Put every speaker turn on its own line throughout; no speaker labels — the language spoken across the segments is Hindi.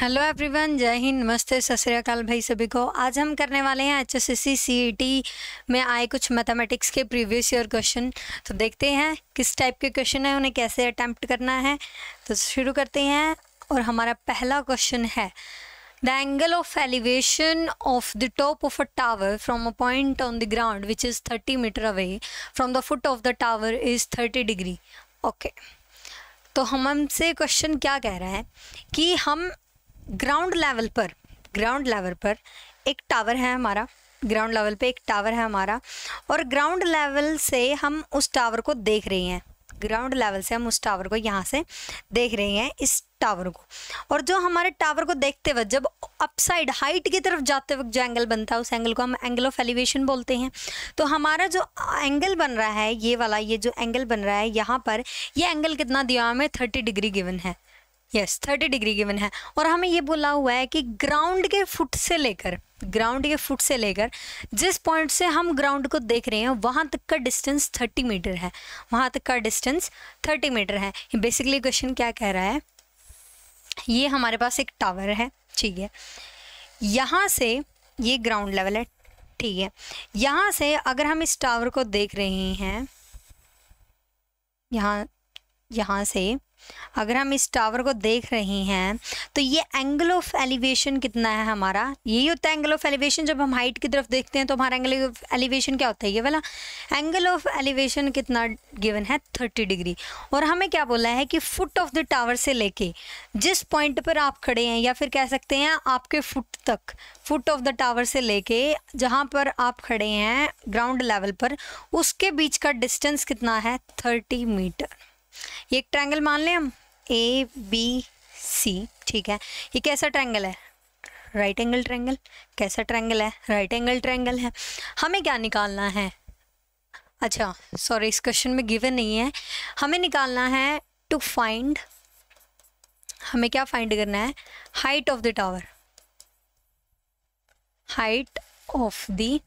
हेलो एवरीवन जय हिंद नमस्ते सत भाई सभी को आज हम करने वाले हैं एच एस सी e में आए कुछ मैथमेटिक्स के प्रीवियस ईयर क्वेश्चन तो देखते हैं किस टाइप के क्वेश्चन है उन्हें कैसे अटैम्प्ट करना है तो शुरू करते हैं और हमारा पहला क्वेश्चन है the angle of elevation of the top of a tower from a point on the ground which is thirty meter away from the foot of the tower is thirty degree okay तो हम हमसे क्वेश्चन क्या कह रहा है कि हम ग्राउंड लेवल पर ग्राउंड लेवल पर एक टावर है हमारा ग्राउंड लेवल पे एक टावर है हमारा और ग्राउंड लेवल से हम उस टावर को देख रहे हैं ग्राउंड लेवल से हम उस टावर को यहाँ से देख रहे हैं इस टावर को और जो हमारे टावर को देखते वक्त जब अपसाइड हाइट की तरफ जाते वक्त जो एंगल बनता है उस एंगल को हम एंगल ऑफ एलिवेशन बोलते हैं तो हमारा जो एंगल बन रहा है ये वाला ये जो एंगल बन रहा है यहाँ पर ये एंगल कितना दिया हमें थर्टी डिग्री गिवन है यस थर्टी डिग्री गिवन है और हमें ये बोला हुआ है कि ग्राउंड के फुट से लेकर ग्राउंड के फुट से लेकर जिस पॉइंट से हम ग्राउंड को देख रहे हैं वहाँ तक का डिस्टेंस थर्टी मीटर है वहाँ तक का डिस्टेंस थर्टी मीटर है बेसिकली क्वेश्चन क्या कह रहा है ये हमारे पास एक टावर है ठीक है यहाँ से ये ग्राउंड लेवल है ठीक है यहाँ से अगर हम इस टावर को देख रहे हैं यहाँ यहाँ से अगर हम इस टावर को देख रहे हैं तो ये एंगल ऑफ एलिवेशन कितना है हमारा यही होता है एंगल ऑफ एलिवेशन जब हम हाइट की तरफ देखते हैं तो हमारा एंगल ऑफ एलिवेशन क्या होता है ये वाला एंगल ऑफ एलिवेशन कितना गिवन है थर्टी डिग्री और हमें क्या बोला है कि फुट ऑफ द टावर से लेके जिस पॉइंट पर आप खड़े हैं या फिर कह सकते हैं आपके फुट तक फुट ऑफ द टावर से लेके जहाँ पर आप खड़े हैं ग्राउंड लेवल पर उसके बीच का डिस्टेंस कितना है थर्टी मीटर एक ट्रायंगल मान लें हम ए बी सी ठीक है ये कैसा ट्रायंगल है राइट एंगल ट्रायंगल कैसा ट्रायंगल है राइट एंगल ट्रायंगल है हमें क्या निकालना है अच्छा सॉरी इस क्वेश्चन में गिवन नहीं है हमें निकालना है टू फाइंड हमें क्या फाइंड करना है height of the tower height of the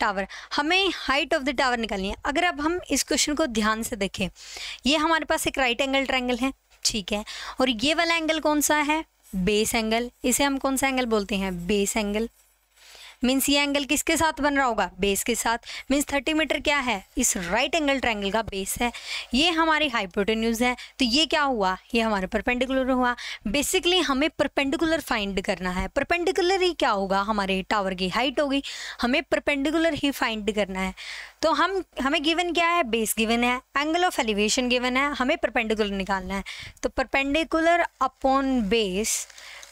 tower हमें हाइट ऑफ द टावर निकालनी है अगर अब हम इस क्वेश्चन को ध्यान से देखें ये हमारे पास एक राइट एंगल ट्रैंगल है ठीक है और ये वाला एंगल कौन सा है बेस एंगल इसे हम कौन सा एंगल बोलते हैं बेस एंगल मीन्स ये एंगल किसके साथ बन रहा होगा बेस के साथ मीन्स थर्टी मीटर क्या है इस राइट एंगल ट्रायंगल का बेस है ये हमारी हाइपोटेन्यूज है तो ये क्या हुआ ये हमारा परपेंडिकुलर हुआ बेसिकली हमें परपेंडिकुलर फाइंड करना है परपेंडिकुलर ही क्या होगा हमारे टावर की हाइट होगी हमें परपेंडिकुलर ही फाइंड करना है तो हम हमें गिवन क्या है बेस गिवन है एंगल ऑफ एलिवेशन गिवन है हमें परपेंडिकुलर निकालना है तो perpendicular upon base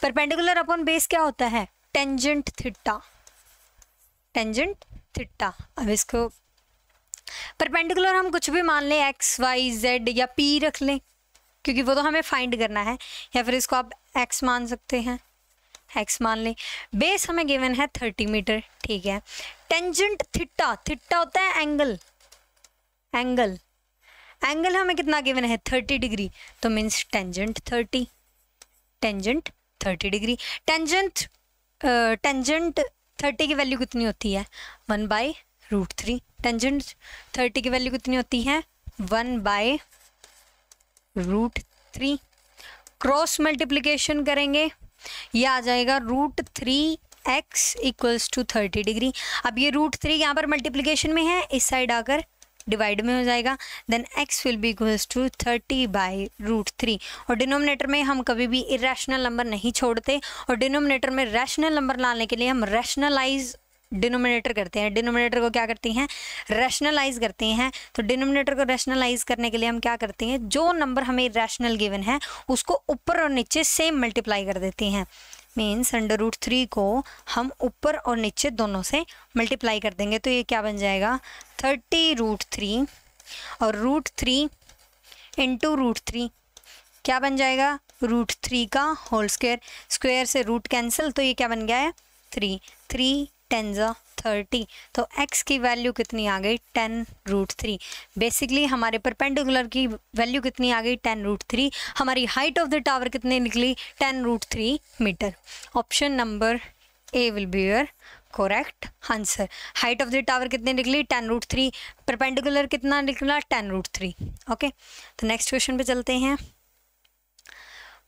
perpendicular upon base क्या होता है टेंजेंट थिट्टा टेंजेंट थिट्टा अब इसको परपेंडिकुलर हम कुछ भी मान लें एक्स वाई जेड या पी रख लें क्योंकि वो तो हमें फाइंड करना है या फिर इसको आप एक्स मान सकते हैं एक्स मान लें बेस हमें गिवन है थर्टी मीटर ठीक है टेंजेंट थिट्टा थिट्टा होता है एंगल एंगल एंगल हमें कितना गिवन है थर्टी डिग्री तो means tangent thirty tangent thirty degree tangent tangent thirty की वैल्यू कितनी होती है one by root three tangent thirty की वैल्यू कितनी होती है one by root three cross multiplication करेंगे ये आ जाएगा root three X equals to thirty degree अब ये रूट थ्री यहाँ पर मल्टीप्लीकेशन में है इस साइड आकर डिवाइड में हो जाएगा then X will be goes to thirty by root three और डिनोमिनेटर में हम कभी भी इरेशनल नंबर नहीं छोड़ते और डिनोमिनेटर में रैशनल नंबर लाने के लिए हम रैशनलाइज डिनोमिनेटर करते हैं डिनोमिनेटर को क्या करती हैं रैशनलाइज करते हैं तो डिनोमिनेटर को रैशनलाइज करने के लिए हम क्या करते हैं जो नंबर हमें रैशनल गिवन है उसको ऊपर और नीचे सेम मल्टीप्लाई कर देते हैं मीन्स अंडर रूट थ्री को हम ऊपर और नीचे दोनों से मल्टीप्लाई कर देंगे तो ये क्या बन जाएगा थर्टी रूट थ्री और root three into root three क्या बन जाएगा रूट थ्री का होल स्क्वेयर स्क्वेयर से रूट कैंसिल तो ये क्या बन गया है थ्री थ्री टेंजा थर्टी तो एक्स की वैल्यू कितनी आ गई टेन रूट थ्री बेसिकली हमारे परपेंडिकुलर की वैल्यू कितनी आ गई टेन रूट थ्री हमारी हाइट ऑफ द टावर कितनी निकली ten root three meter option number A will be your correct answer height of the tower कितनी निकली टेन रूट थ्री परपेंडिकुलर कितना निकला टेन रूट थ्री ओके तो नेक्स्ट क्वेश्चन पे चलते हैं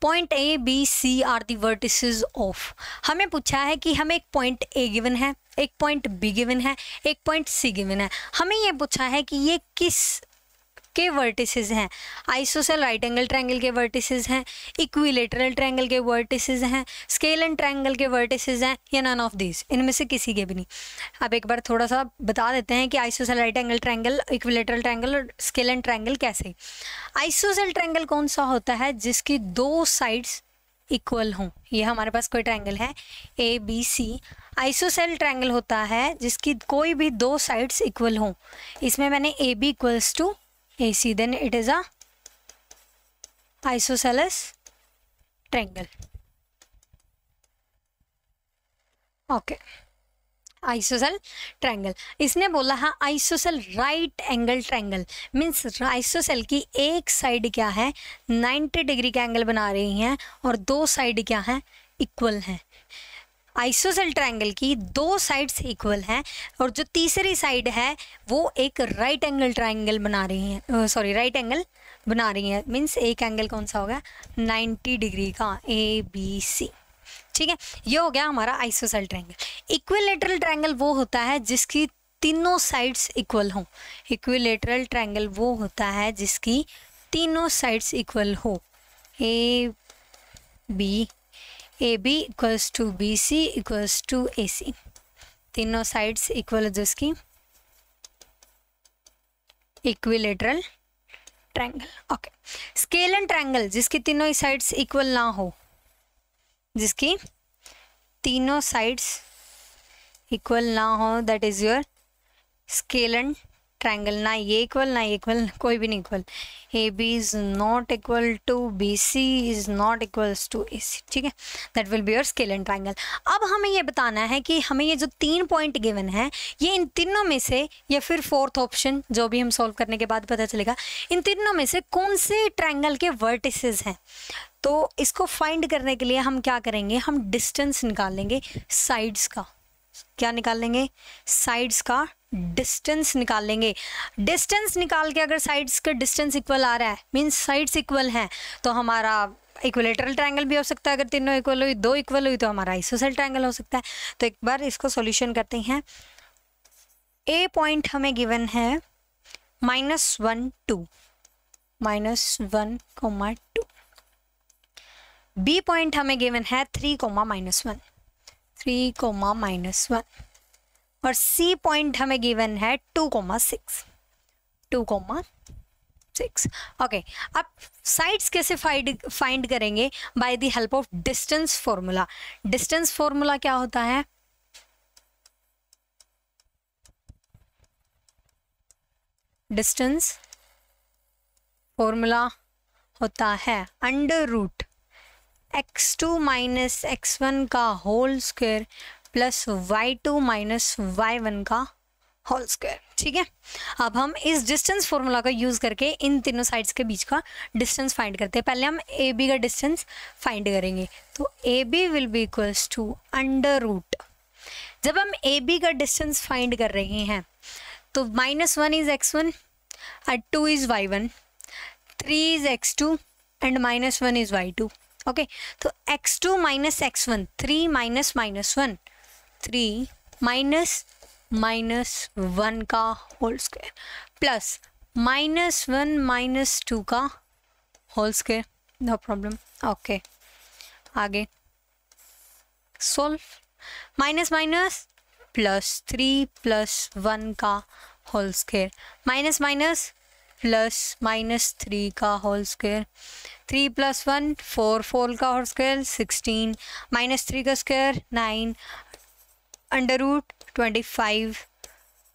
point A B C R the vertices of हमें पूछा है कि हमें एक पॉइंट ए गिवन है एक पॉइंट बी गिवन है एक पॉइंट सी गिवन है हमें ये पूछा है कि ये किस के वर्टिसेस हैं आइसोसेल राइट एंगल ट्रायंगल के वर्टिसेस हैं इक्विलेटरल ट्रायंगल के वर्टिसेस हैं स्केल एंड ट्रायंगल के वर्टिसेस हैं या नन ऑफ दिस इनमें से किसी के भी नहीं अब एक बार थोड़ा सा बता देते हैं कि isosceles right angle triangle equilateral triangle और स्केल एंड ट्रायंगल कैसे आइसोसेल ट्रायंगल कौन सा होता है जिसकी दो साइड्स इक्वल हों ये हमारे पास कोई ट्रायंगल है A B C isosceles triangle होता है जिसकी कोई भी दो साइड्स इक्वल हों इसमें मैंने A B equals to AC then it is a isosceles triangle okay isosceles triangle इसने बोला है isosceles right angle triangle means isosceles की एक साइड क्या है 90 डिग्री का एंगल बना रही हैं और दो साइड क्या है इक्वल हैं आइसोसेल ट्रायंगल की दो साइड्स इक्वल हैं और जो तीसरी साइड है वो एक राइट एंगल ट्रायंगल बना रही हैं सॉरी राइट एंगल बना रही हैं मीन्स एक एंगल कौन सा होगा 90 डिग्री का ए बी सी ठीक है ये हो गया हमारा आइसोसेल ट्रायंगल इक्विलेटरल ट्रायंगल वो होता है जिसकी तीनों साइड्स इक्वल हों इक्विलेटरल ट्रायंगल वो होता है जिसकी तीनों साइड्स इक्वल हो A B A B equals to B C equals to A C तीनों साइड्स इक्वल है जिसकी equilateral triangle okay scalene triangle जिसकी तीनों साइड्स इक्वल ना हो जिसकी तीनों साइड्स इक्वल ना हो that is your scalene triangle ना ये इक्वल ना इक्वल कोई भी नहीं equal A B is not equal to B C is not equals to A C ठीक है that will be your scalene triangle अब हमें ये बताना है कि हमें ये जो तीन पॉइंट गिवन है ये इन तीनों में से या फिर फोर्थ ऑप्शन जो भी हम सॉल्व करने के बाद पता चलेगा इन तीनों में से कौन से ट्राइंगल के वर्टिसज हैं तो इसको फाइंड करने के लिए हम क्या करेंगे हम डिस्टेंस निकाल लेंगे साइड्स का क्या निकाल लेंगे साइड्स का डिस्टेंस निकाल लेंगे डिस्टेंस निकाल के अगर साइड्स का डिस्टेंस इक्वल आ रहा है मीन्स साइड्स इक्वल हैं तो हमारा इक्वलेटरल ट्रायंगल भी हो सकता है अगर तीनों इक्वल हुई दो इक्वल हुई तो हमारा आइसोसेल ट्रायंगल हो सकता है तो एक बार इसको सॉल्यूशन करते हैं ए पॉइंट हमें गिवन है minus one two minus one comma two B point हमें गिवन है three comma minus one three comma minus one और सी पॉइंट हमें गिवन है two comma six two comma six okay अब साइड्स कैसे फाइंड फाइंड करेंगे by the help of distance formula distance formula क्या होता है डिस्टेंस फॉर्मूला होता है under root X two minus X one का whole square plus Y two minus Y one का होल स्क्वायर ठीक है अब हम इस डिस्टेंस फॉर्मूला का यूज़ करके इन तीनों साइड्स के बीच का डिस्टेंस फाइंड करते हैं पहले हम ए बी का डिस्टेंस फाइंड करेंगे तो A B will be equals to under root जब हम ए बी का डिस्टेंस फाइंड कर रहे हैं तो minus one is X one and two is Y one three is X two and minus one is Y two okay तो X two minus X one three minus minus one three minus minus one का whole square plus minus one minus two का whole square no problem okay आगे solve minus minus plus three plus one का whole square minus minus plus minus three का whole square three plus one four four का whole square sixteen minus three का square nine under root twenty five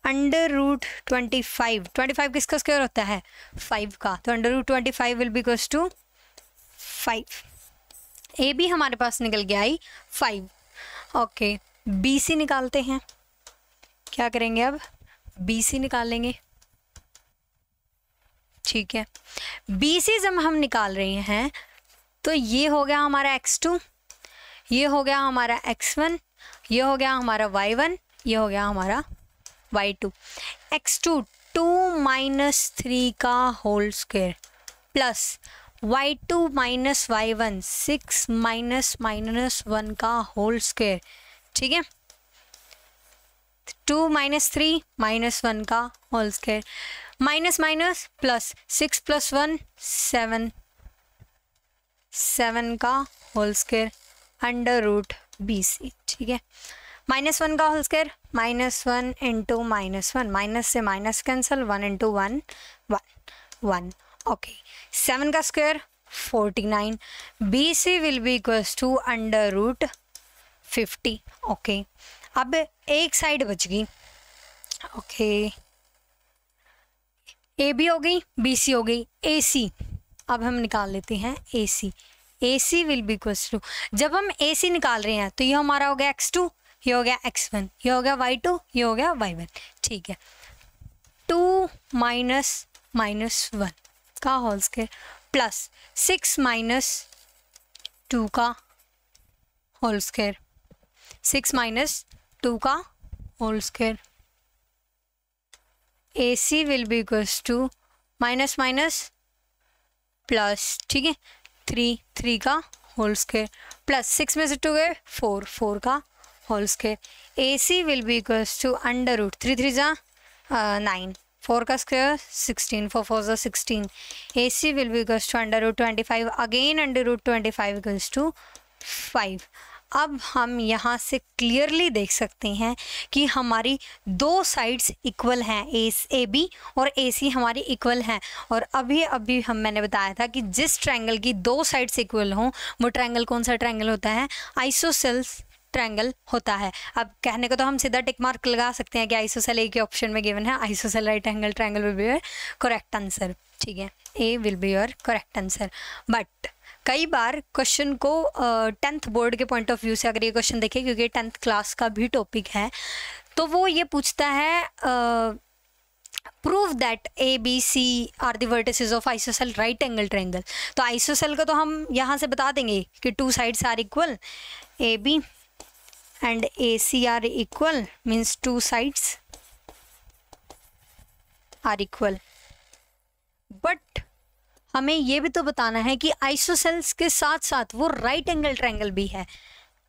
under root twenty five twenty five किसका स्क्वायर होता है फाइव का तो under root twenty five will be because two five A भी हमारे पास निकल गया I five okay B C निकालते हैं क्या करेंगे अब बी सी निकालेंगे ठीक है सी जब हम निकाल रहे हैं तो ये हो गया हमारा एक्स टू ये हो गया हमारा वन ये हो गया हमारा वन ये हो गया हमारा x two two minus three का whole square plus Y two minus Y one six minus minus one का होल स्क्वेयर ठीक है two minus three minus one का whole square minus minus plus six plus one seven seven का whole square under root B C ठीक है माइनस वन का whole square minus one into minus one minus से minus cancel one into one one one okay seven का square forty nine B C will be equals to under root fifty okay अब एक साइड बच गई ओके okay. ए बी हो गई बी सी हो गई ए सी अब हम निकाल लेते हैं A C A C will be equals to जब हम ए सी निकाल रहे हैं तो ये हमारा हो गया एक्स टू ये हो गया एक्स वन ये हो गया वाई टू ये हो गया वाई वन ठीक है टू माइनस माइनस वन का whole square plus six minus two का whole square six minus two का whole square AC will be equals to minus minus plus ठीक है थ्री थ्री का होल स्केयर प्लस सिक्स में से टू गए फोर फोर का whole square A C will be equals to under root three three जा नाइन uh, फोर का स्क्वेयर सिक्सटीन फोर फोर जो sixteen A C will be equals to under root twenty five again under root twenty five equals to five अब हम यहाँ से क्लियरली देख सकते हैं कि हमारी दो साइड्स इक्वल हैं ए ए बी और ए सी हमारी इक्वल हैं और अभी अभी हम मैंने बताया था कि जिस ट्रैंगल की दो साइड्स इक्वल हों वो ट्रैंगल कौन सा ट्रैंगल होता है आइसोसेल्स ट्रैंगल होता है अब कहने को तो हम सीधा टिक मार्क लगा सकते हैं कि आइसोसेल ए के ऑप्शन में गिवन है isosceles right angle triangle will be your correct answer ठीक है A will be your correct answer but कई बार क्वेश्चन को टेंथ बोर्ड के पॉइंट ऑफ व्यू से अगर ये क्वेश्चन देखें क्योंकि टेंथ क्लास का भी टॉपिक है तो वो ये पूछता है prove that A B C are the vertices of isosceles right angle triangle तो आइसोसेल का तो हम यहाँ से बता देंगे कि two sides are equal A B and A C are equal means two sides are equal but हमें ये भी तो बताना है कि आइसोसेल्स के साथ साथ वो राइट एंगल ट्रायंगल भी है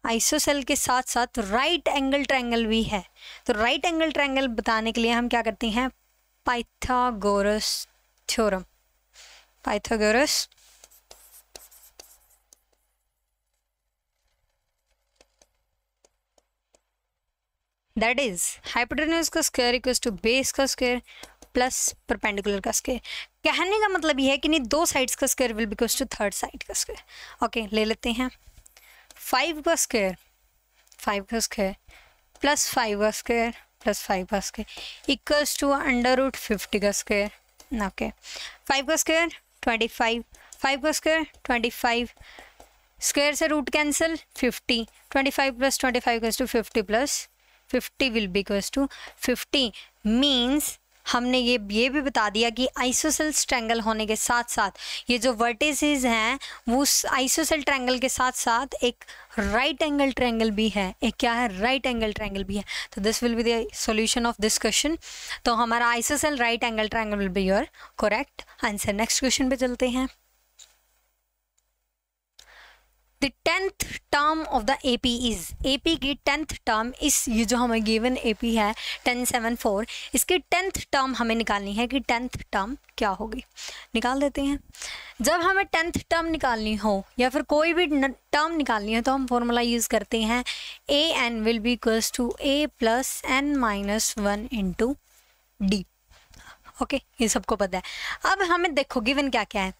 आइसोसेल के साथ साथ राइट एंगल ट्रायंगल भी है तो राइट एंगल ट्रायंगल बताने के लिए हम क्या करते हैं Pythagoras theorem Pythagoras that is hypotenuse का स्क्वायर इक्वल्स टू बेस का स्क्वायर प्लस परपेंडिकुलर का स्क्वेयर कहने का मतलब ये है कि नहीं दो साइड्स का square will because to third side का स्क्वेयर ओके ले लेते हैं फाइव का स्क्वेयर फाइव का स्क्वेयर प्लस फाइव का स्क्वेयर प्लस फाइव का square equals to under root fifty का स्क्वेयर ओके फाइव का स्क्वेयर ट्वेंटी फाइव फाइव का स्क्वेयर ट्वेंटी फाइव स्क्वेयर से root cancel fifty twenty five plus twenty five equals to fifty plus fifty will be equals to fifty means हमने ये ये भी बता दिया कि आइसोसेल ट्रैंगल होने के साथ साथ ये जो वर्टिसेस हैं वो आइसोसेल ट्रैंगल के साथ साथ एक राइट एंगल ट्रैंगल भी है एक क्या है राइट एंगल ट्रैंगल भी है तो this will be the solution of this question तो हमारा isosceles right angle triangle will be your correct answer next question पे चलते हैं the tenth term of the A P is A P की टेंथ टर्म इस ये जो हमें गिवन ए पी है टेन सेवन फोर इसकी टेंथ टर्म हमें निकालनी है कि टेंथ टर्म क्या होगी निकाल देते हैं जब हमें टेंथ टर्म निकालनी हो या फिर कोई भी टर्म निकालनी हो तो हम फॉर्मूला यूज़ करते हैं A N will be equals to A plus N minus one into D okay ये सबको पता है अब हमें देखो गिवन क्या क्या है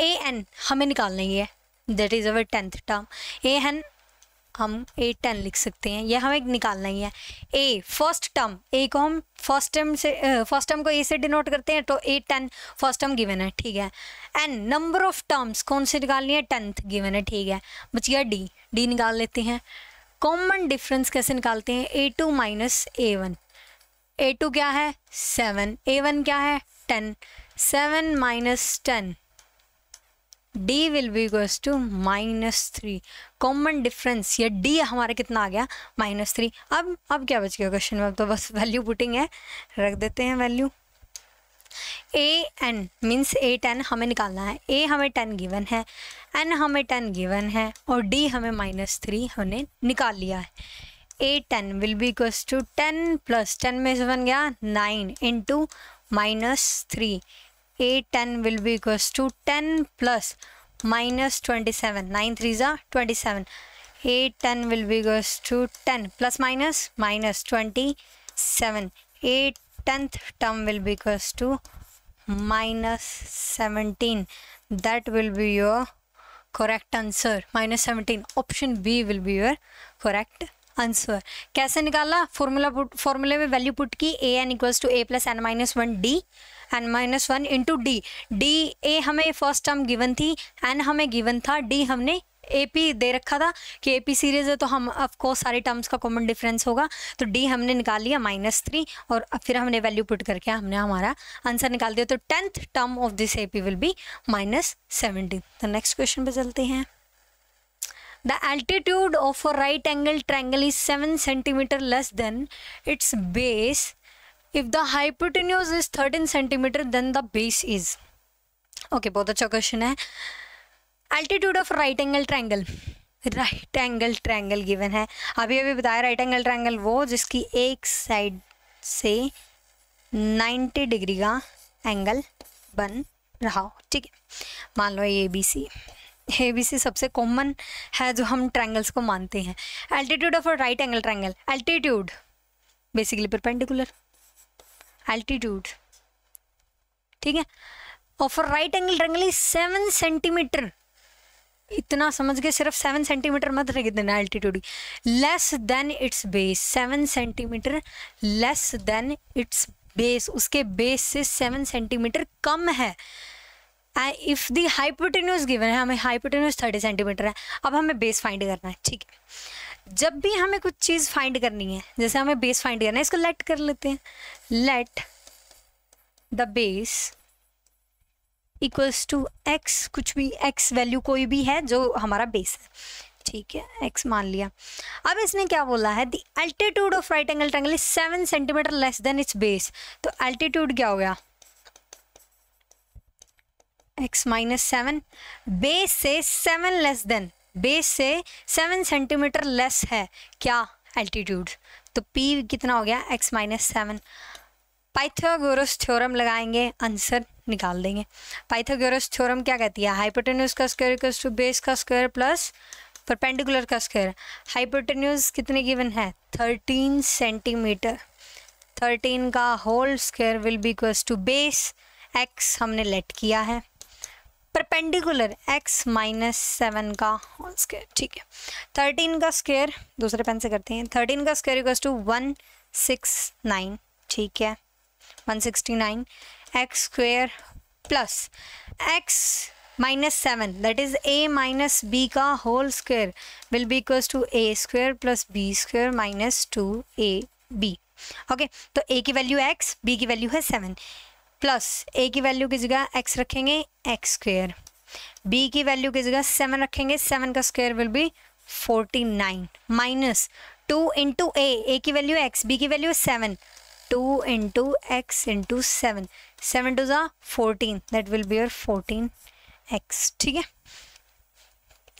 ए एन हमें निकालना ही है that is our tenth term A N हम ए टेन लिख सकते हैं यह हमें निकालना ही है ए फर्स्ट टर्म ए को हम फर्स्ट टर्म से फर्स्ट टर्म को ए से डिनोट करते हैं तो A ten first term given है ठीक है एन नंबर ऑफ टर्म्स कौन से निकालनी है टेंथ गिवन है ठीक है बच गया डी डी निकाल लेते हैं कॉमन डिफरेंस कैसे निकालते हैं A two minus A one A two क्या है सेवन ए वन क्या है ten seven minus ten D will be equals to minus three common difference ये डी हमारा कितना आ गया माइनस थ्री अब अब क्या बच गया क्वेश्चन में अब तो बस वैल्यू पुटिंग है रख देते हैं value A N means A ten हमें निकालना है ए हमें टेन गिवन है एन हमें टेन गिवन है और डी हमें माइनस थ्री हमने निकाल लिया है A ten will be equals to ten plus ten में से बन गया nine into minus three A10 will be equals to 10 plus minus 27. 9 3s are 27. A10 will be equals to 10 plus minus minus 27. A 10th term will be equals to minus 17. That will be your correct answer. Minus 17. Option B will be your correct answer कैसे निकाला फॉर्मूला फॉर्मूले में वैल्यू पुट की A N equals to A plus N minus one D N minus one into D D A हमें फर्स्ट टर्म गिवन थी एन हमें गिवन था डी हमने ए पी दे रखा था कि ए पी सीरीज है तो हम ऑफकोर्स सारे टर्म्स का कॉमन डिफरेंस होगा तो डी हमने निकाल लिया माइनस थ्री और फिर हमने वैल्यू पुट करके हमने हमारा आंसर निकाल दिया तो tenth term of this A P will be minus seventy तो नेक्स्ट क्वेश्चन पे चलते हैं the altitude of a right angle triangle is 7 centimeter less than its base if the hypotenuse is 13 centimeter then the base is okay बहुत अच्छा क्वेश्चन है altitude of right angle triangle right angle triangle given है अभी अभी बताया राइट एंगल ट्रायंगल वो जिसकी एक साइड से 90 डिग्री का एंगल बन रहा हो ठीक है मान लो ये बी सी ए बी सी सबसे कॉमन है जो हम ट्रैंगल्स को मानते हैं altitude of a right angle triangle altitude basically perpendicular altitude ठीक है of a right angle triangle is seven centimetre इतना समझ के सिर्फ सेवन सेंटीमीटर मत रख देना altitude less than its base seven centimetre less than its base उसके बेस से सेवन सेंटीमीटर कम है इफ दी हाइपोटेन्यूज गिवन है हमें हाइपोटेन्यूज थर्टी सेंटीमीटर है अब हमें बेस फाइंड करना है ठीक है जब भी हमें कुछ चीज़ फाइंड करनी है जैसे हमें बेस फाइंड करना है इसको लेट कर लेते हैं let the base equals to x कुछ भी एक्स वैल्यू कोई भी है जो हमारा बेस है ठीक है एक्स मान लिया अब इसने क्या बोला है the altitude of right angle triangle is seven centimetre less than its base तो अल्टीट्यूड क्या हो गया एक्स माइनस सेवन बेस से सेवन लेस देन बेस से सेवन सेंटीमीटर लेस है क्या एल्टीट्यूड तो पी कितना हो गया x minus seven Pythagoras theorem लगाएंगे आंसर निकाल देंगे पाइथागोरस थ्योरम क्या कहती है हाइपोटेन्यूज का स्क्वायर इक्वल्स टू बेस का स्क्वायर प्लस परपेंडिकुलर का स्क्वायर हाइपोटेन्यूज कितने गिवन है थर्टीन सेंटीमीटर थर्टीन का whole square will be equals to base x हमने लेट किया है परपेंडिकुलर एक्स माइनस सेवन का होल स्केयर ठीक है थर्टीन का स्केयर दूसरे पेन से करते हैं थर्टीन का square equal to one six nine ठीक है one sixty nine x square plus x minus seven that is A minus B का whole square will be equal to A square plus B square minus two A B okay तो ए की वैल्यू एक्स बी की वैल्यू है सेवन प्लस ए की वैल्यू की जगह एक्स रखेंगे एक्स स्क्वेयर बी की वैल्यू की जगह सेवन रखेंगे सेवन का square will be forty nine minus two into A A की वैल्यू एक्स बी की value seven two into x into seven seven two जो fourteen that will be your fourteen x ठीक है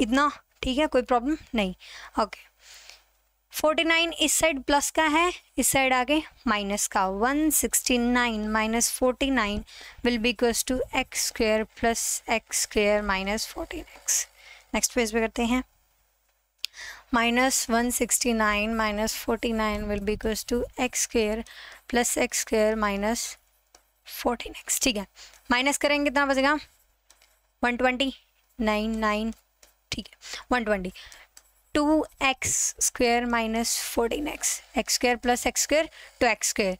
इतना ठीक है कोई प्रॉब्लम नहीं ओके okay. फोर्टी नाइन इस साइड प्लस का है इस साइड आगे माइनस का one sixty nine minus forty nine will be equal to x square plus x square minus fourteen x next page पे करते हैं minus one sixty nine minus forty nine will be equal to x square plus x square minus fourteen x ठीक है माइनस करेंगे कितना बजेगा वन ट्वेंटी नाइन नाइन ठीक है one twenty two x square minus fourteen x x square plus x square two तो एक्स स्क्वेयर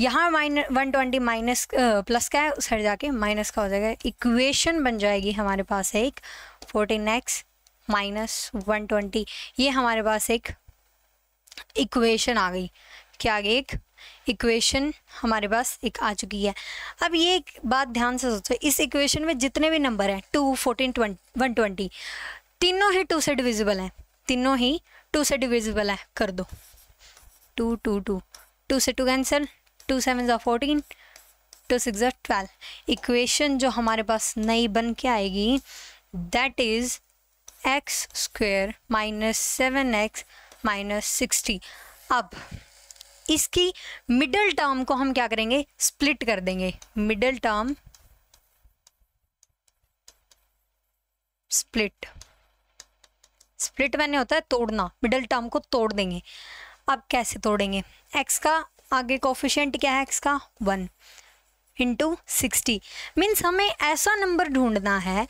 यहाँ minus one twenty minus plus का है उस जाके माइनस का हो जाएगा इक्वेशन बन जाएगी हमारे पास एक fourteen x minus one twenty ये हमारे पास एक इक्वेशन आ गई क्या आ गई एक इक्वेशन हमारे पास एक आ चुकी है अब ये एक बात ध्यान से सोचो इस इक्वेशन में जितने भी नंबर हैं two fourteen twenty one twenty तीनों ही टू से डिविजिबल हैं तीनों ही टू से डिविजिबल है कर दो टू टू टू टू से टू कैंसिल टू सेवन जो फोर्टीन टू सिक्स जो ट्वेल्व इक्वेशन जो हमारे पास नई बन के आएगी that is x square minus seven x minus sixty अब इसकी मिडल टर्म को हम क्या करेंगे स्प्लिट कर देंगे मिडल टर्म स्प्लिट स्प्लिट मैंने होता है तोड़ना मिडल टर्म को तोड़ देंगे अब कैसे तोड़ेंगे एक्स का आगे कॉफिशेंट क्या है एक्स का वन इंटू सिक्सटी मीन्स हमें ऐसा नंबर ढूंढना है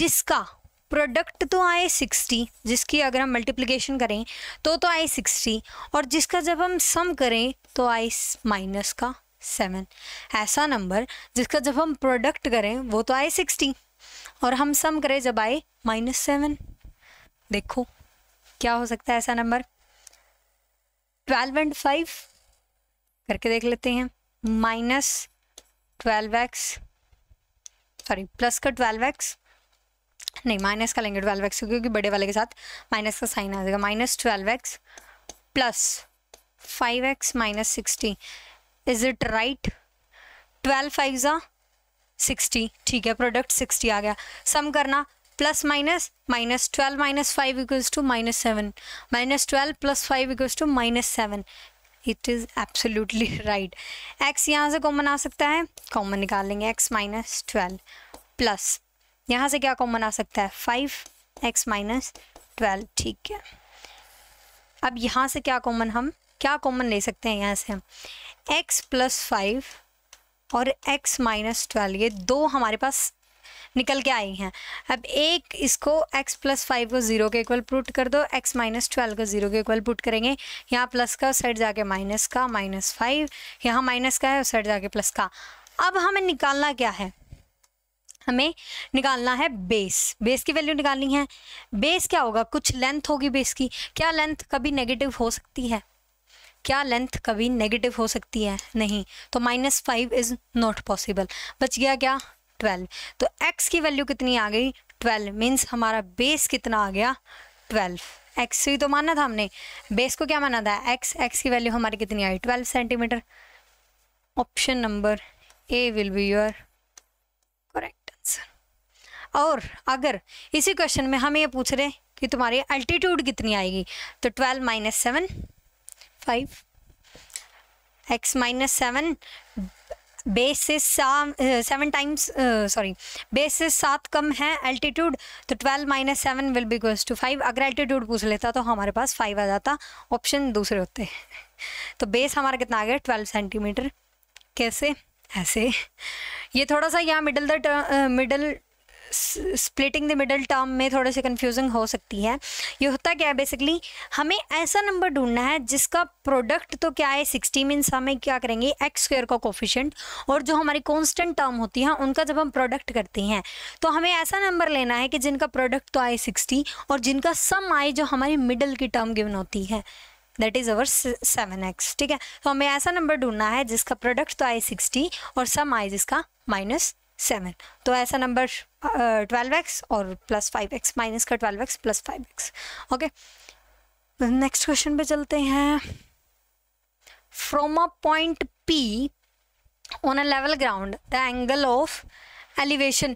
जिसका प्रोडक्ट तो आए सिक्सटी जिसकी अगर हम मल्टीप्लीकेशन करें तो तो आए सिक्सटी और जिसका जब हम सम करें तो आए माइनस का सेवन ऐसा नंबर जिसका जब हम प्रोडक्ट करें वो तो आए सिक्सटी और हम सम करें जब आए माइनस सेवन देखो क्या हो सकता है ऐसा नंबर ट्वेल्व एंड फाइव करके देख लेते हैं minus twelve x sorry plus का ट्वेल्व एक्स नहीं माइनस का लेंगे ट्वेल्व एक्स क्योंकि बड़े वाले के साथ माइनस का साइन आ जाएगा minus twelve x plus five x minus sixty is it right twelve five ज़ा सिक्सटी ठीक है प्रोडक्ट सिक्सटी आ गया सम करना plus minus minus twelve minus five equals to minus seven minus twelve plus five equals to minus seven it is absolutely right x यहाँ से कॉमन आ सकता है कॉमन निकाल लेंगे एक्स माइनस ट्वेल्व प्लस यहाँ से क्या कॉमन आ सकता है फाइव एक्स माइनस ट्वेल्व ठीक है अब यहाँ से क्या कॉमन हम क्या कॉमन ले सकते हैं यहाँ से हम एक्स प्लस फाइव और एक्स माइनस ट्वेल्व ये दो हमारे पास निकल के आई हैं अब एक इसको x प्लस फाइव को जीरो के इक्वल पुट कर दो x माइनस ट्वेल्व को जीरो के इक्वल पुट करेंगे यहाँ प्लस का उस साइड जाके माइनस का माइनस फाइव यहाँ माइनस का है उस साइड जाके प्लस का अब हमें निकालना क्या है हमें निकालना है बेस बेस की वैल्यू निकालनी है बेस क्या होगा कुछ लेंथ होगी बेस की क्या लेंथ कभी नेगेटिव हो सकती है क्या लेंथ कभी नेगेटिव हो सकती है नहीं तो minus five is not possible बच गया क्या ट्वेल्व तो एक्स की वैल्यू कितनी आ गई ट्वेल्व मीन्स हमारा बेस कितना आ गया ट्वेल्व एक्स ही तो माना था हमने बेस को क्या माना था एक्स एक्स की वैल्यू हमारी कितनी आई twelve centimetre option number A will be your correct answer और अगर इसी क्वेश्चन में हम ये पूछ रहे कि तुम्हारी अल्टीट्यूड कितनी आएगी तो twelve minus seven five x minus seven base से सेवन टाइम्स सॉरी बेस से सात कम है एल्टीट्यूड तो twelve minus seven will be goes to five अगर एल्टीट्यूड पूछ लेता तो हमारे पास फाइव आ जाता ऑप्शन दूसरे होते तो बेस हमारा कितना आ गया ट्वेल्व सेंटीमीटर कैसे ऐसे ये थोड़ा सा यहाँ middle the middle splitting the middle term में थोड़े से कन्फ्यूजिंग हो सकती है ये होता क्या है बेसिकली हमें ऐसा नंबर ढूंढना है जिसका प्रोडक्ट तो क्या है सिक्सटी मीन्स हमें क्या करेंगे एक्स स्क्र का कोफिशेंट और जो हमारी कॉन्स्टेंट टर्म होती है उनका जब हम प्रोडक्ट करते हैं तो हमें ऐसा नंबर लेना है कि जिनका प्रोडक्ट तो आए सिक्सटी और जिनका सम आए जो हमारी मिडल की टर्म गिवन होती है that is our seven x ठीक है तो हमें ऐसा नंबर ढूंढना है जिसका प्रोडक्ट तो आए सिक्सटी और सम आए जिसका माइनस सेवन तो ऐसा नंबर ट्वेल्व uh, एक्स और प्लस फाइव एक्स माइनस का twelve x plus five x okay next question पे चलते हैं from a point P on a level ground the angle of elevation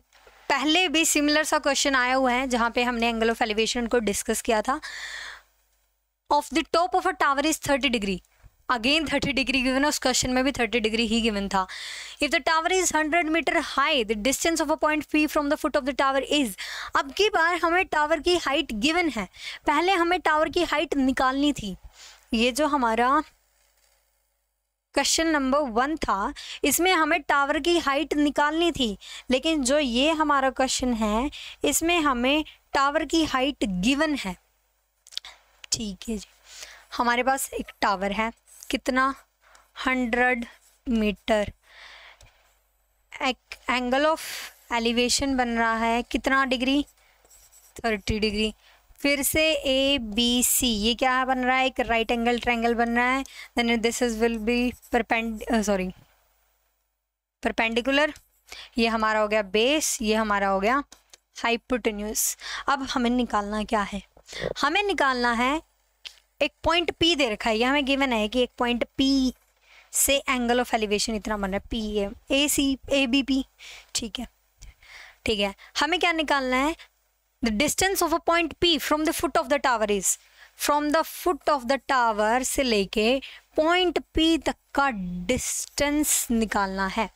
पहले भी सिमिलर सा क्वेश्चन आया हुआ है जहाँ पे हमने एंगल ऑफ एलिवेशन को डिस्कस किया था of the top of a tower is thirty degree again thirty degree given है उस क्वेश्चन में भी थर्टी डिग्री ही गिवन था if the tower is hundred metre high the distance of a point P from the foot of the tower is अब की बार हमें टावर की हाइट गिवन है पहले हमें टावर की हाइट निकालनी थी ये जो हमारा क्वेश्चन नंबर वन था इसमें हमें टावर की हाइट निकालनी थी लेकिन जो ये हमारा क्वेश्चन है इसमें हमें टावर की हाइट गिवन है ठीक है जी हमारे पास एक टावर है कितना hundred metre angle of elevation बन रहा है कितना डिग्री थर्टी डिग्री फिर से ए बी सी ये क्या बन रहा है एक राइट एंगल ट्रैंगल बन रहा है then this is will be perpend sorry perpendicular ये हमारा हो गया बेस ये हमारा हो गया हाइपोटेन्यूस अब हमें निकालना क्या है हमें निकालना है एक पॉइंट पी दे रखा है यहाँ हमें गिवन है कि एक पॉइंट पी से एंगल ऑफ एलिवेशन इतना बन रहा है P A A C A B P ठीक है ठीक है हमें क्या निकालना है the distance of a point P from the foot of the tower is from the foot of the tower से लेके पॉइंट पी तक का डिस्टेंस निकालना है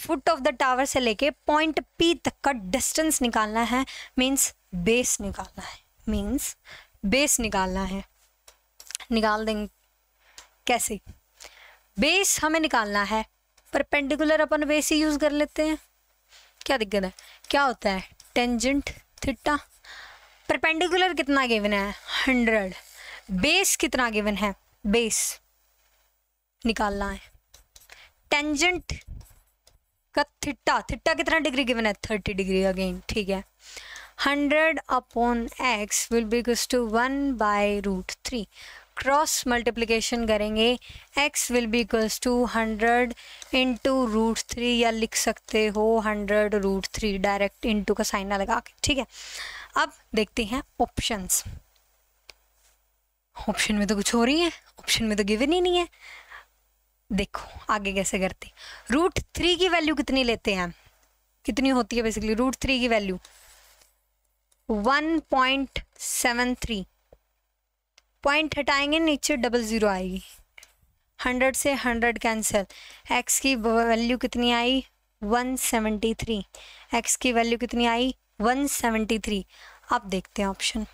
फुट ऑफ द टावर से लेके पॉइंट पी तक का डिस्टेंस निकालना है मीन्स बेस निकालना है मीन्स बेस निकालना है निकाल देंगे कैसे बेस हमें निकालना है परपेंडिकुलर अपन बेस ही यूज़ कर लेते हैं क्या दिक्कत है क्या होता है टेंजेंट थिट्टा परपेंडिकुलर कितना गिवन है हंड्रेड बेस कितना गिवन है बेस निकालना है टेंजेंट का थिट्टा थिट्टा कितना डिग्री गिवन है थर्टी डिग्री अगेन ठीक है hundred upon x will becomes to one by root three cross multiplication करेंगे x will be equals to hundred into root three या लिख सकते हो hundred root three direct into का साइन ना लगा के ठीक है अब देखते हैं ऑप्शंस ऑप्शन में तो कुछ हो रही है ऑप्शन में तो गिवन ही नहीं है देखो आगे कैसे करते रूट थ्री की वैल्यू कितनी लेते हैं कितनी होती है बेसिकली रूट थ्री की value one point seven three point हटाएंगे नीचे डबल ज़ीरो आएगी हंड्रेड से हंड्रेड कैंसिल एक्स की वैल्यू कितनी आई वन सेवेंटी थ्री एक्स की वैल्यू कितनी आई वन सेवेंटी थ्री अब देखते हैं option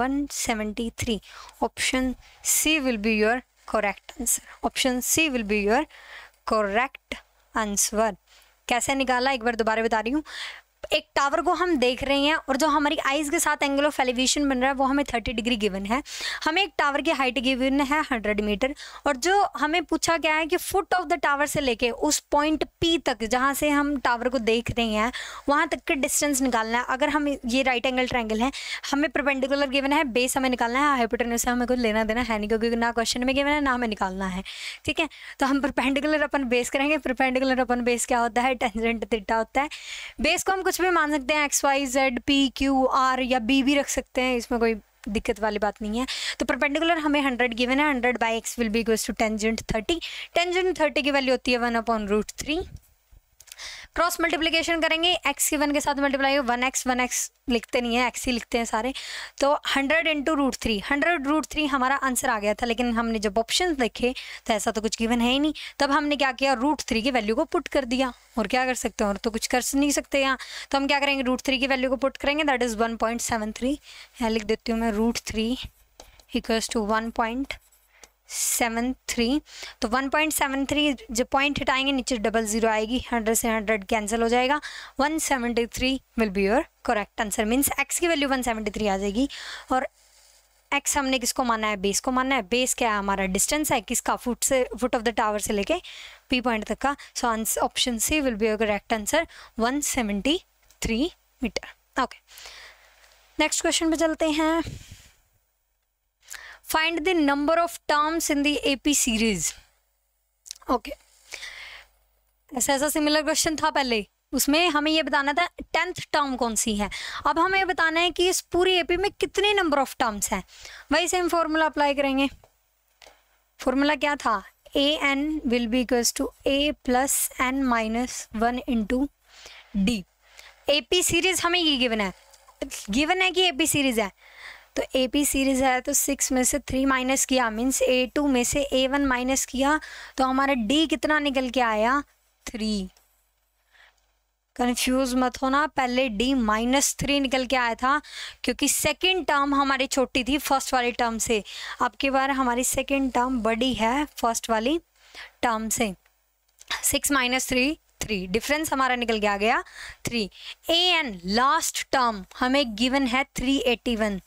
one seventy three option C will be your correct answer option C will be your correct answer कैसे निकाला एक बार दोबारा बता रही हूँ एक टावर को हम देख रहे हैं और जो हमारी आइज़ के साथ एंगल ऑफ एलिवेशन बन रहा है वो हमें थर्टी डिग्री गिवन है हमें एक टावर की हाइट गिवन है हंड्रेड मीटर और जो हमें पूछा गया है कि फुट ऑफ द टावर से लेके उस पॉइंट पी तक जहाँ से हम टावर को देख रहे हैं वहाँ तक के डिस्टेंस निकालना है अगर हम ये राइट एंगल ट्राइंगल है हमें प्रपेंडिकुलर गिवन है बेस हमें निकालना है हाइपोटेनस से हमें कुछ लेना देना है नहीं क्योंकि ना क्वेश्चन में गिवन है ना हमें निकालना है ठीक है तो हम परपेंडिकुलर अपन बेस करेंगे परपेंडिकुलर अपन बेस क्या होता है टेंजेंट तिट्टा होता है बेस को हम कुछ भी मान सकते हैं X Y Z P Q R या बी भी रख सकते हैं इसमें कोई दिक्कत वाली बात नहीं है तो परपेंडिकुलर हमें हंड्रेड गिवन है hundred by x will be goes to tangent thirty tangent thirty की वैल्यू होती है one upon root three cross multiplication करेंगे एक्स की वन के साथ multiply one x one x लिखते नहीं है एक्स ही लिखते हैं सारे तो hundred into root three hundred root three हमारा आंसर आ गया था लेकिन हमने जब ऑप्शन देखे तो ऐसा तो कुछ गिवन है ही नहीं तब हमने क्या किया रूट थ्री की वैल्यू को पुट कर दिया और क्या कर सकते हैं और तो कुछ कर नहीं सकते यहाँ तो हम क्या करेंगे रूट थ्री की वैल्यू को पुट करेंगे that is one point seven three यहाँ लिख देती हूँ मैं root three equals to one point seven three तो वन पॉइंट सेवन थ्री जब पॉइंट हटाएंगे नीचे डबल ज़ीरो आएगी हंड्रेड से हंड्रेड कैंसिल हो जाएगा one seventy three will be your correct answer means x की वैल्यू वन सेवेंटी थ्री आ जाएगी और एक्स हमने किसको माना है बेस को माना है बेस क्या है हमारा डिस्टेंस है किसका फुट से फुट ऑफ द टावर से लेके पी पॉइंट तक का so answer option C will be your correct answer one seventy three metre okay next question पे चलते हैं find the number of terms in the AP series okay ऐसा ऐसा सिमिलर क्वेश्चन था पहले उसमें हमें ये बताना था टेंथ टर्म कौन सी है अब हमें बताना है कि इस पूरी एपी में कितने नंबर ऑफ टर्म्स हैं वही सेम फॉर्मूला अप्लाई करेंगे फॉर्मूला क्या था a N will be equals to A plus N minus one into d AP series हमें ये गिवन है गिवन है कि एपी सीरीज है तो ए पी सीरीज़ है तो सिक्स में से थ्री माइनस किया मीन्स ए टू में से ए वन माइनस किया तो हमारा डी कितना निकल के आया थ्री कंफ्यूज मत होना पहले डी माइनस थ्री निकल के आया था क्योंकि सेकेंड टर्म हमारी छोटी थी फर्स्ट वाली टर्म से अब की बार हमारी सेकेंड टर्म बड़ी है फर्स्ट वाली टर्म से six minus three three difference हमारा निकल के आ गया three a n last term हमें गिवन है three eighty one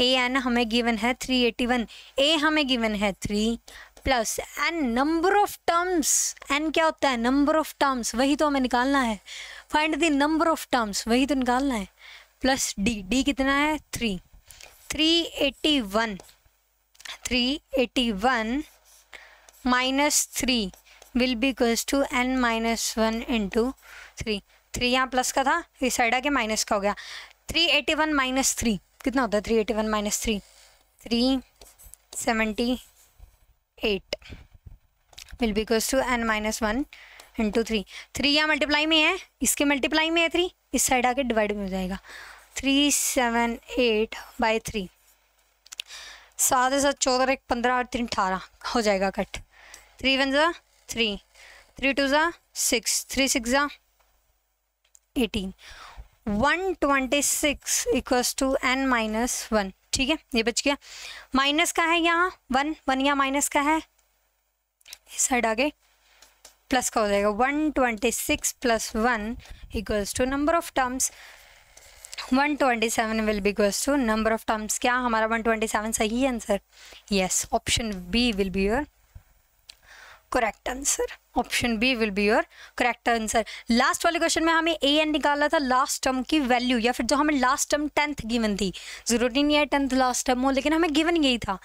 a n हमें गिवन है 381 ए हमें गिवन है 3 plus n number of terms n क्या होता है नंबर ऑफ टर्म्स वही तो हमें निकालना है find the number of terms वही तो निकालना है प्लस डी डी कितना है three three eighty one three eighty one minus three will be equals to n minus one into three three यहाँ प्लस का था इस साइड आके माइनस का हो गया three eighty one minus three कितना होता है three eighty one minus three three seventy eight will be equals to n minus one into three three यहाँ मल्टीप्लाई में है इसके मल्टीप्लाई में है थ्री इस साइड आके डिवाइड में हो जाएगा three seven eight by three सात सात चौदह एक पंद्रह और तीन अठारह हो जाएगा कट थ्री वन ज़ा थ्री थ्री टू ज़ा सिक्स थ्री सिक्स ज़ा eighteen one twenty six equals to n minus one ठीक है ये बच गया माइनस का है यहाँ वन वन या माइनस का है इस साइड आगे प्लस का हो जाएगा one twenty six plus one equals to number of terms one twenty seven will be equals to number of terms क्या हमारा वन ट्वेंटी सेवन सही answer yes option B will be your correct answer option B will be your correct answer last वाले क्वेश्चन में हमें ए एन निकालना था लास्ट टर्म की वैल्यू या फिर जो हमें लास्ट टर्म टेंथ गिवन थी जरूरी नहीं है टेंथ लास्ट टर्म हो लेकिन हमें गिवन यही था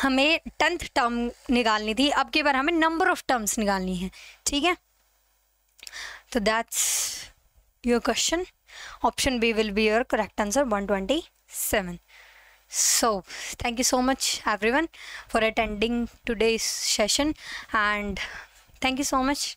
हमें टेंथ टर्म निकालनी थी अब के बार हमें नंबर ऑफ टर्म्स निकालनी है ठीक है तो that's your question option B will be your correct answer one twenty seven so thank you so much everyone for attending today's session and thank you so much